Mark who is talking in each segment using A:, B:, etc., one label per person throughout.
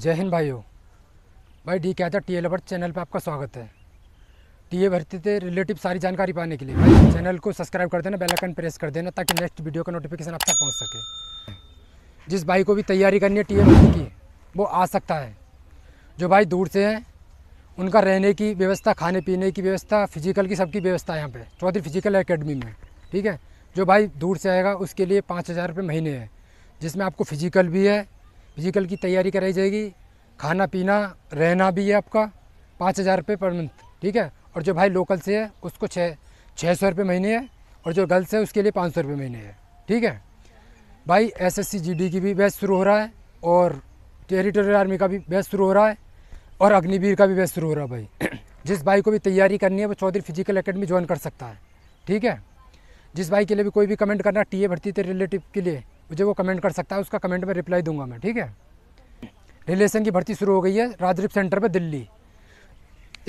A: जय हिंद भाइयों भाई डी क्या था टी एल चैनल पर आपका स्वागत है टी ए भर्ती से रिलेटिव सारी जानकारी पाने के लिए भाई चैनल को सब्सक्राइब कर देना बेल आइकन प्रेस कर देना ताकि नेक्स्ट वीडियो का नोटिफिकेशन आप तक पहुंच सके जिस भाई को भी तैयारी करनी है टी ए भर्ती की वो आ सकता है जो भाई दूर से हैं उनका रहने की व्यवस्था खाने पीने की व्यवस्था फिजिकल की सबकी व्यवस्था है यहाँ पर चौधरी फिजिकल अकेडमी में ठीक है जो भाई दूर से आएगा उसके लिए पाँच हज़ार रुपये महीने है जिसमें आपको फिजिकल भी है फिजिकल की तैयारी कराई जाएगी खाना पीना रहना भी है आपका पाँच हज़ार रुपये पर मंथ ठीक है और जो भाई लोकल से है उसको छः छः सौ रुपये महीने है और जो गर्ल्स है उसके लिए पाँच सौ रुपये महीने है ठीक है भाई एसएससी जीडी की भी बैच शुरू हो रहा है और टेरिटोरियल आर्मी का भी बैच शुरू हो रहा है और अग्निवीर का भी बैच शुरू हो रहा है भाई जिस भाई को भी तैयारी करनी है वो चौधरी फिजिकल अकेडमी ज्वाइन कर सकता है ठीक है जिस भाई के लिए भी कोई भी कमेंट करना टी भर्ती थे रिलेटिव के लिए मुझे वो कमेंट कर सकता है उसका कमेंट में रिप्लाई दूंगा मैं ठीक है रिलेशन की भर्ती शुरू हो गई है राजद्रीप सेंटर पर दिल्ली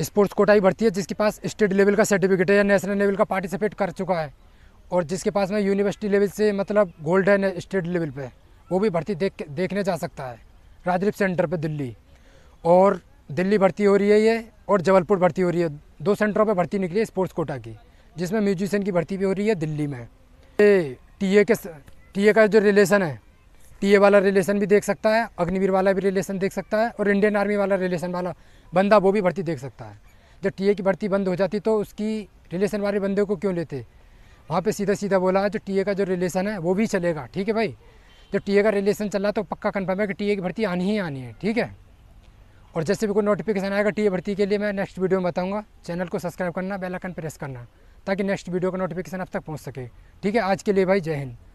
A: स्पोर्ट्स कोटा ही भर्ती है जिसके पास स्टेट लेवल का सर्टिफिकेट है या नेशनल लेवल का पार्टिसिपेट कर चुका है और जिसके पास में यूनिवर्सिटी लेवल से मतलब गोल्ड है स्टेट लेवल पर वो भी भर्ती देख देखने जा सकता है राजद्रीप सेंटर पर दिल्ली और दिल्ली भर्ती हो रही है ये और जबलपुर भर्ती हो रही है दो सेंटरों पर भर्ती निकली है स्पोर्ट्स कोटा की जिसमें म्यूजिशियन की भर्ती भी हो रही है दिल्ली में ये टीए के टीए का जो रिलेशन है टीए वाला रिलेशन भी देख सकता है अग्निवीर वाला भी रिलेशन देख सकता है और इंडियन आर्मी वाला रिलेशन वाला बंदा वो भी भर्ती देख सकता है जब टीए की भर्ती बंद हो जाती तो उसकी रिलेशन वाले बंदे को क्यों लेते वहाँ पे सीधा सीधा बोला है जो टीए का जो रिलेशन है वो भी चलेगा ठीक है भाई जब टीए का रिलेशन चल रहा तो पक्का कन्फर्म है कि टीए की भर्ती आनी ही आनी है ठीक है और जैसे भी कोई नोटिफिकेशन आएगा टीए भर्ती के लिए मैं नेक्स्ट वीडियो में बताऊँगा चैनल को सब्सक्राइब करना बेलाइकन प्रेस करना ताकि नेक्स्ट वीडियो का नोटिफिकेशन आप तक पहुँच सके ठीक है आज के लिए भाई जय हिंद